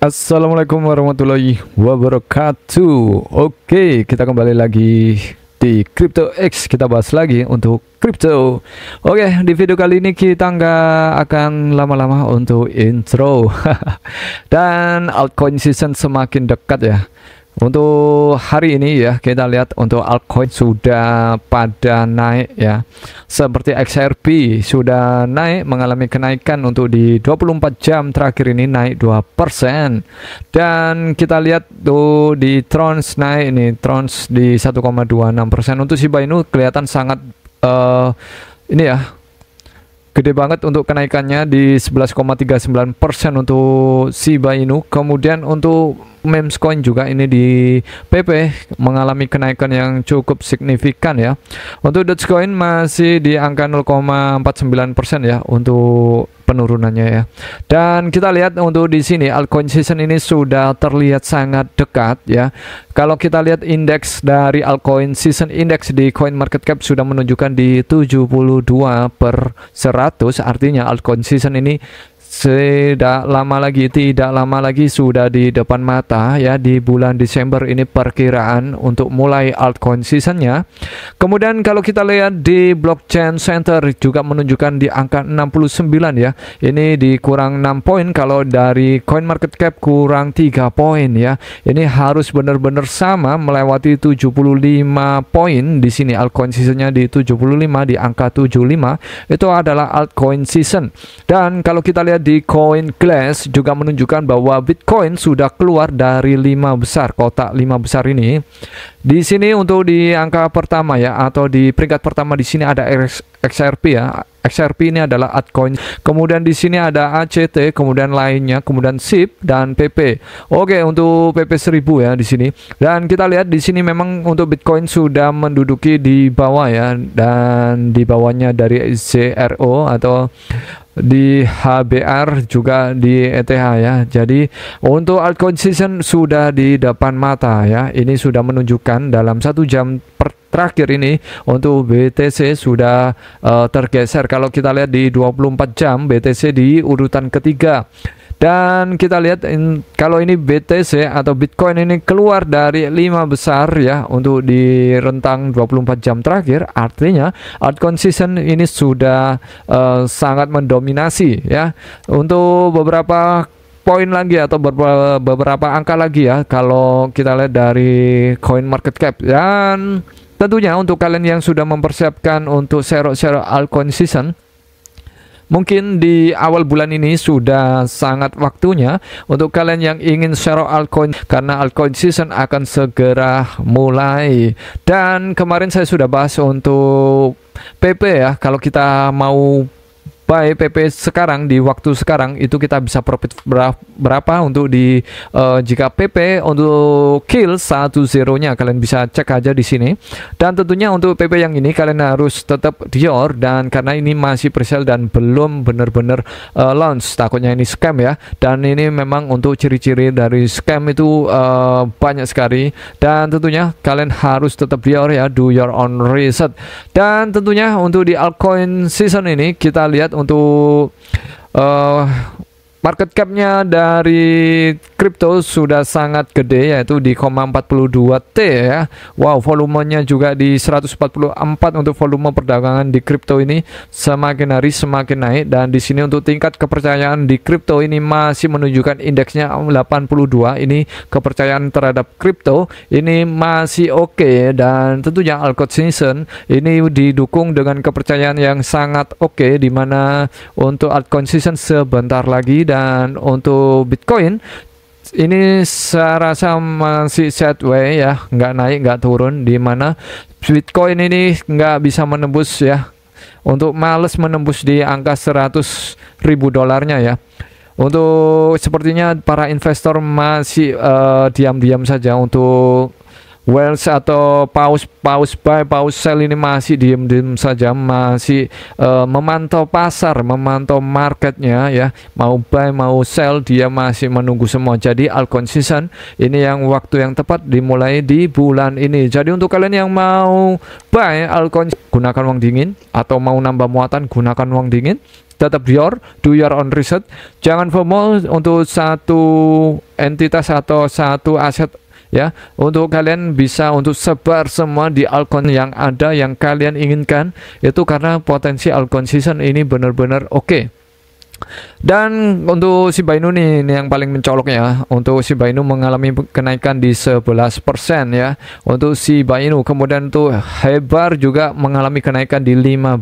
Assalamualaikum warahmatullahi wabarakatuh Oke kita kembali lagi di Crypto X kita bahas lagi untuk crypto Oke di video kali ini kita nggak akan lama-lama untuk intro Dan altcoin season semakin dekat ya untuk hari ini ya kita lihat untuk altcoin sudah pada naik ya. Seperti XRP sudah naik mengalami kenaikan untuk di 24 jam terakhir ini naik 2%. Dan kita lihat tuh di Trons naik ini Trons di 1,26%. Untuk Shiba Inu kelihatan sangat uh, ini ya gede banget untuk kenaikannya di 11,39% untuk Shiba Inu. Kemudian untuk Coin juga ini di PP mengalami kenaikan yang cukup signifikan ya. Untuk Dogecoin masih di angka 0,49% ya untuk penurunannya ya. Dan kita lihat untuk di sini altcoin season ini sudah terlihat sangat dekat ya. Kalau kita lihat indeks dari altcoin season index di coin market cap sudah menunjukkan di 72 per 100 artinya altcoin season ini tidak lama lagi tidak lama lagi sudah di depan mata ya di bulan Desember ini perkiraan untuk mulai altcoin seasonnya kemudian kalau kita lihat di blockchain center juga menunjukkan di angka 69 ya ini dikurang 6 poin kalau dari coin market cap kurang 3 poin ya ini harus benar-benar sama melewati 75 poin di sini altcoin seasonnya di 75 di angka 75 itu adalah altcoin season dan kalau kita lihat di Coin Class juga menunjukkan bahwa Bitcoin sudah keluar dari lima besar kotak lima besar ini. Di sini untuk di angka pertama ya atau di peringkat pertama di sini ada XRP ya. XRP ini adalah altcoin. Kemudian di sini ada ACT, kemudian lainnya, kemudian SIP dan PP. Oke, untuk PP 1000 ya di sini. Dan kita lihat di sini memang untuk Bitcoin sudah menduduki di bawah ya dan di bawahnya dari CRO atau di HBR juga di ETH ya. Jadi untuk altcoin season sudah di depan mata ya. Ini sudah menunjukkan dalam satu jam per terakhir ini untuk BTC sudah uh, tergeser. Kalau kita lihat di 24 jam BTC di urutan ketiga dan kita lihat in, kalau ini BTC atau Bitcoin ini keluar dari lima besar ya untuk di rentang 24 jam terakhir, artinya art season ini sudah uh, sangat mendominasi ya. Untuk beberapa poin lagi atau beberapa, angka lagi ya kalau kita lihat dari coin market cap dan tentunya untuk kalian yang sudah mempersiapkan untuk serok-serok altcoin season Mungkin di awal bulan ini sudah sangat waktunya untuk kalian yang ingin share altcoin karena altcoin season akan segera mulai. Dan kemarin saya sudah bahas untuk PP ya, kalau kita mau by PP sekarang di waktu sekarang itu kita bisa profit berapa untuk di uh, jika PP untuk kill satu zeronya kalian bisa cek aja di sini dan tentunya untuk PP yang ini kalian harus tetap dior dan karena ini masih presale dan belum benar-benar uh, launch takutnya ini scam ya dan ini memang untuk ciri-ciri dari scam itu uh, banyak sekali dan tentunya kalian harus tetap dior ya do your own research dan tentunya untuk di altcoin season ini kita lihat untuk uh, Market capnya dari crypto sudah sangat gede yaitu di 0,42 T ya. Wow, volumenya juga di 144 untuk volume perdagangan di crypto ini semakin hari semakin naik dan di sini untuk tingkat kepercayaan di crypto ini masih menunjukkan indeksnya 82. Ini kepercayaan terhadap crypto ini masih oke okay. dan tentunya Alcott season ini didukung dengan kepercayaan yang sangat oke okay, dimana untuk Alcott season sebentar lagi dan untuk Bitcoin ini saya rasa masih sideways ya nggak naik nggak turun di mana Bitcoin ini nggak bisa menembus ya untuk males menembus di angka 100 ribu dolarnya ya untuk sepertinya para investor masih eh, diam-diam uh, diam -diam saja untuk Wells atau paus paus buy paus sell ini masih diem-diem saja masih uh, memantau pasar memantau marketnya ya mau buy mau sell dia masih menunggu semua jadi al season ini yang waktu yang tepat dimulai di bulan ini jadi untuk kalian yang mau buy al gunakan uang dingin atau mau nambah muatan gunakan uang dingin tetap your do your own research jangan FOMO untuk satu entitas atau satu aset ya untuk kalian bisa untuk sebar semua di Alkon yang ada yang kalian inginkan itu karena potensi Alkon season ini benar-benar oke okay. Dan untuk si Bainu nih ini yang paling mencoloknya untuk si Bainu mengalami kenaikan di 11% ya untuk si Bainu kemudian tuh Hebar juga mengalami kenaikan di 15%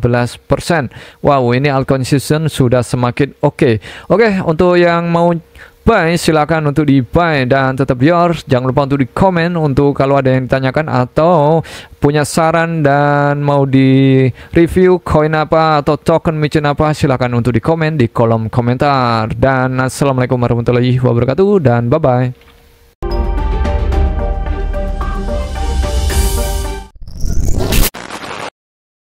Wow ini Alkon season sudah semakin oke okay. Oke okay, untuk yang mau buy silahkan untuk di buy dan tetap yours jangan lupa untuk di komen untuk kalau ada yang ditanyakan atau punya saran dan mau di review koin apa atau token micin apa silahkan untuk di komen di kolom komentar dan assalamualaikum warahmatullahi wabarakatuh dan bye bye